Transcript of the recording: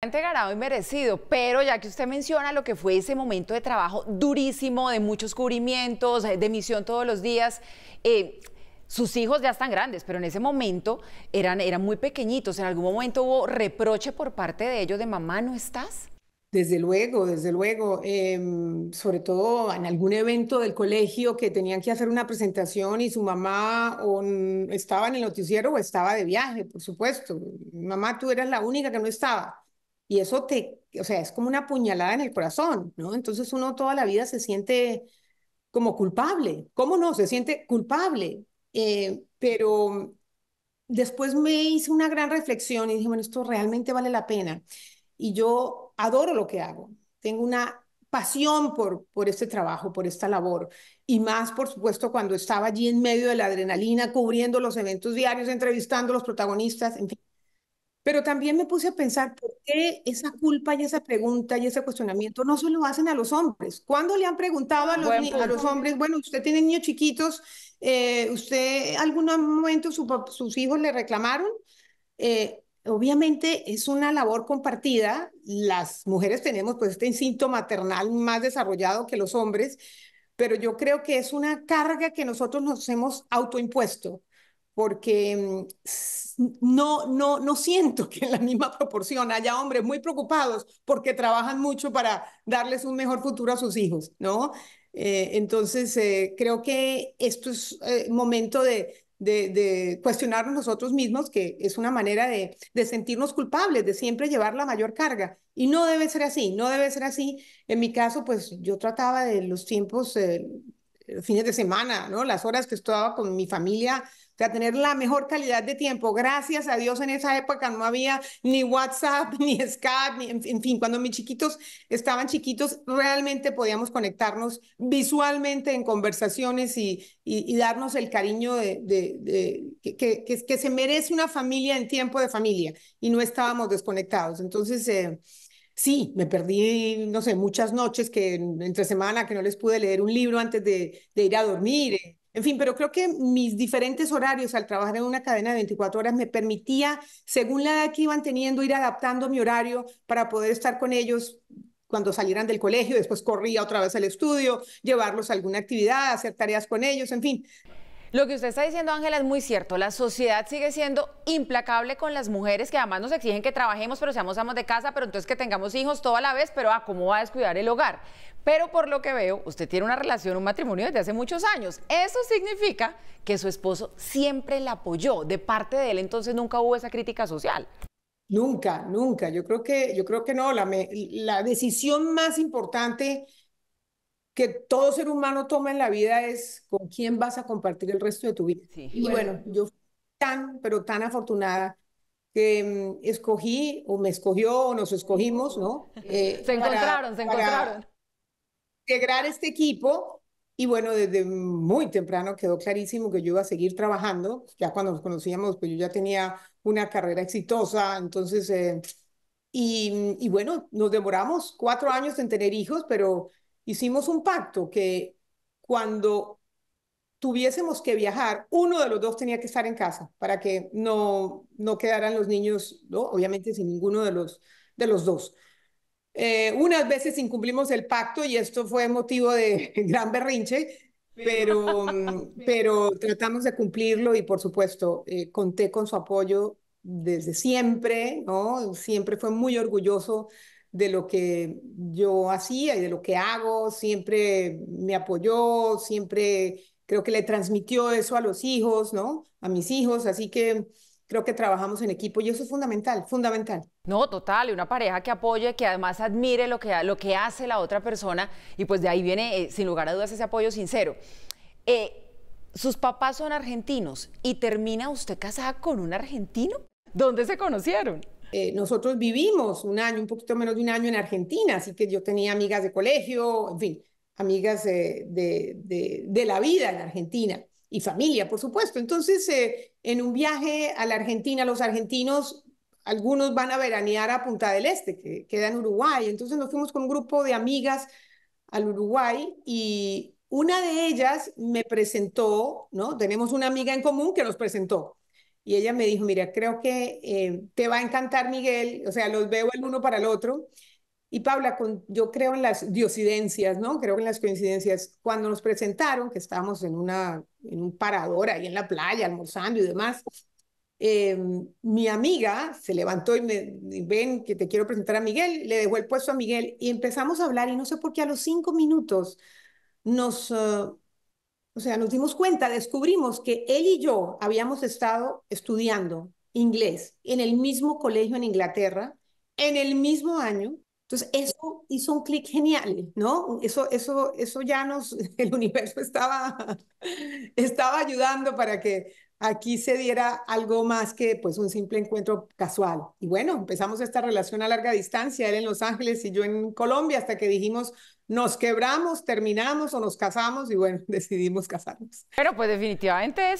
ganado y merecido, pero ya que usted menciona lo que fue ese momento de trabajo durísimo, de muchos cubrimientos, de misión todos los días, eh, sus hijos ya están grandes, pero en ese momento eran, eran muy pequeñitos. ¿En algún momento hubo reproche por parte de ellos de mamá, no estás? Desde luego, desde luego, em, sobre todo en algún evento del colegio que tenían que hacer una presentación y su mamá o estaba en el noticiero o estaba de viaje, por supuesto. Mamá, tú eras la única que no estaba y eso te, o sea, es como una puñalada en el corazón, ¿no? Entonces uno toda la vida se siente como culpable. ¿Cómo no? Se siente culpable. Eh, pero después me hice una gran reflexión y dije, bueno, esto realmente vale la pena. Y yo adoro lo que hago. Tengo una pasión por, por este trabajo, por esta labor. Y más, por supuesto, cuando estaba allí en medio de la adrenalina, cubriendo los eventos diarios, entrevistando a los protagonistas, en fin. Pero también me puse a pensar por qué esa culpa y esa pregunta y ese cuestionamiento no se lo hacen a los hombres. ¿Cuándo le han preguntado a los, hombres, bueno, usted tiene niños chiquitos, eh, usted algún momento sus hijos le reclamaron? Eh, obviamente es una labor compartida. Las mujeres tenemos pues este instinto maternal más desarrollado que los hombres, pero yo creo que es una carga que nosotros nos hemos autoimpuesto porque mm, no, no, no siento que en la misma proporción haya hombres muy preocupados porque trabajan mucho para darles un mejor futuro a sus hijos, ¿no? Eh, entonces, eh, creo que esto es eh, momento de, de, cuestionarnos nosotros mismos, que es una manera de, de, sentirnos culpables, de siempre llevar la mayor carga. Y no debe ser así, no debe ser así. En mi caso, pues yo trataba de los tiempos fines de semana, ¿no? Las horas que estaba con mi familia, para tener la mejor calidad de tiempo. Gracias a Dios en esa época no había ni WhatsApp, ni Skype, ni, en, fin, cuando mis chiquitos estaban chiquitos, realmente podíamos conectarnos visualmente en conversaciones y, y, darnos el cariño de, que, que, se merece una familia en tiempo de familia y no estábamos desconectados. Entonces, eh, sí, me perdí, no sé, muchas noches que entre semana que no les pude leer un libro antes de, ir a dormir. Eh, en fin, pero creo que mis diferentes horarios al trabajar en una cadena de 24 horas me permitía, según la edad que iban teniendo, ir adaptando mi horario para poder estar con ellos cuando salieran del colegio, después corría otra vez al estudio, llevarlos a alguna actividad, hacer tareas con ellos, en fin. Lo que usted está diciendo, Ángela, es muy cierto. La sociedad sigue siendo implacable con las mujeres que además nos exigen que trabajemos, pero seamos amos de casa, pero entonces que tengamos hijos toda la vez, pero a ah, cómo va a descuidar el hogar. Pero por lo que veo, usted tiene una relación, un matrimonio desde hace muchos años. Eso significa que su esposo siempre la apoyó. De parte de él entonces nunca hubo esa crítica social. Nunca, nunca. Yo creo que, yo creo que no. la decisión más importante que todo ser humano toma en la vida es con quién vas a compartir el resto de tu vida. Y bueno, yo fui tan, pero tan afortunada que mm, escogí o me escogió o nos escogimos, ¿no? se eh, encontraron, se encontraron. Integrar este equipo y bueno, desde muy temprano quedó clarísimo que yo iba a seguir trabajando. Ya cuando nos conocíamos, pues yo ya tenía una carrera exitosa, entonces, eh, y, y bueno, nos demoramos cuatro años en tener hijos, pero hicimos un pacto que cuando tuviésemos que viajar, uno de los dos tenía que estar en casa para que no, no quedaran los niños, ¿no? obviamente sin ninguno de los, de los dos. Eh, unas veces incumplimos el pacto y esto fue motivo de gran berrinche, mm, pero, pero tratamos de cumplirlo y por supuesto eh, conté con su apoyo desde siempre, ¿no? Siempre fue muy orgulloso de lo que yo hacía y de lo que hago, siempre me apoyó, siempre creo que le transmitió eso a los hijos, ¿no? A mis hijos, así que creo que trabajamos en equipo y eso es fundamental, fundamental. No, total, una pareja que apoye, que además admire lo que, lo que hace la otra persona y pues de ahí viene, eh, sin lugar a dudas, ese apoyo sincero. Eh, sus papás son argentinos y termina usted casada con un argentino. ¿Dónde se conocieron? Eh, nosotros vivimos un año, un poquito menos de un año en Argentina, así que yo tenía amigas de colegio, en fin, amigas eh, de, la vida en Argentina y familia, por supuesto. Entonces, eh, en un viaje a la Argentina, los argentinos, algunos van a veranear a Punta del Este, que queda en Uruguay. Entonces nos fuimos con un grupo de amigas al Uruguay y una de ellas me presentó, ¿no? Tenemos una amiga en común que nos presentó y ella me dijo, mira, creo que eh, te va a encantar Miguel, o sea, los veo el uno para el otro. Y Paula, con, yo creo en las diocidencias, ¿no? Creo en las coincidencias. Cuando nos presentaron, que estábamos en, una, en un parador ahí en la playa, almorzando y demás, eh, mi amiga se levantó y me ven que te quiero presentar a Miguel, le dejó el puesto a Miguel y empezamos a hablar y no sé por qué a los cinco minutos nos, eh, o sea, nos dimos cuenta, descubrimos que él y yo habíamos estado estudiando inglés en el mismo colegio en Inglaterra, en el mismo año. Entonces, eso hizo un clic genial, ¿no? Eso, eso, eso ya nos, el universo estaba, estaba ayudando para que, aquí se diera algo más que pues un simple encuentro casual. Y bueno, empezamos esta relación a larga distancia, él en Los Ángeles y yo en Colombia, hasta que dijimos, nos quebramos, terminamos o nos casamos y bueno, decidimos casarnos. Pero pues definitivamente es